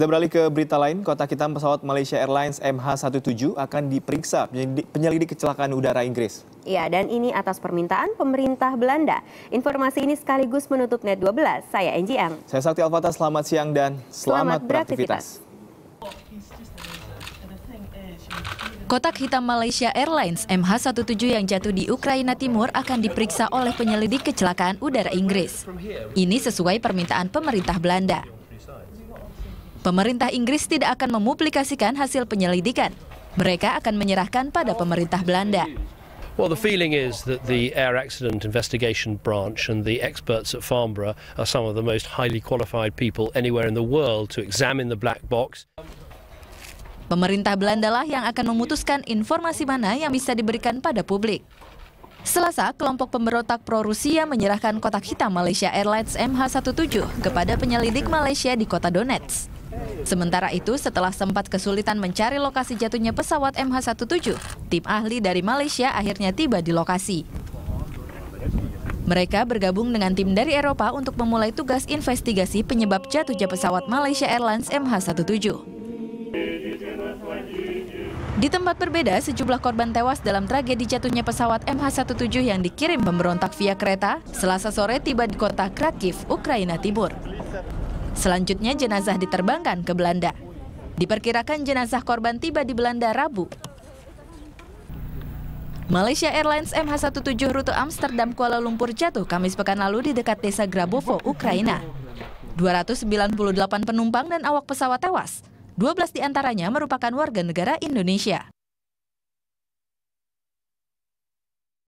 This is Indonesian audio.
Kita beralih ke berita lain, kotak hitam pesawat Malaysia Airlines MH17 akan diperiksa penyelidik kecelakaan udara Inggris. Ya, dan ini atas permintaan pemerintah Belanda. Informasi ini sekaligus menutup Net 12. Saya Enji Ang. Saya Sakti Alfata, selamat siang dan selamat, selamat beraktivitas. Kotak hitam Malaysia Airlines MH17 yang jatuh di Ukraina Timur akan diperiksa oleh penyelidik kecelakaan udara Inggris. Ini sesuai permintaan pemerintah Belanda. Pemerintah Inggris tidak akan mempublikasikan hasil penyelidikan. Mereka akan menyerahkan pada pemerintah Belanda. Well, the feeling is that the Air Accident Investigation Branch and the experts at Farnborough are some of the most highly qualified people anywhere in the world to examine the black box. Pemerintah Belanda lah yang akan memutuskan informasi mana yang bisa diberikan pada publik. Selasa, kelompok pemberontak pro-Rusia menyerahkan kotak hitam Malaysia Airlines MH17 kepada penyelidik Malaysia di kota Donetsk. Sementara itu, setelah sempat kesulitan mencari lokasi jatuhnya pesawat MH17, tim ahli dari Malaysia akhirnya tiba di lokasi. Mereka bergabung dengan tim dari Eropa untuk memulai tugas investigasi penyebab jatuhnya pesawat Malaysia Airlines MH17. Di tempat berbeda, sejumlah korban tewas dalam tragedi jatuhnya pesawat MH17 yang dikirim pemberontak via kereta selasa sore tiba di kota Krakiv, Ukraina Timur. Selanjutnya jenazah diterbangkan ke Belanda. Diperkirakan jenazah korban tiba di Belanda Rabu. Malaysia Airlines MH17 rute Amsterdam Kuala Lumpur jatuh Kamis pekan lalu di dekat desa Grabovo, Ukraina. 298 penumpang dan awak pesawat tewas. 12 diantaranya merupakan warga negara Indonesia.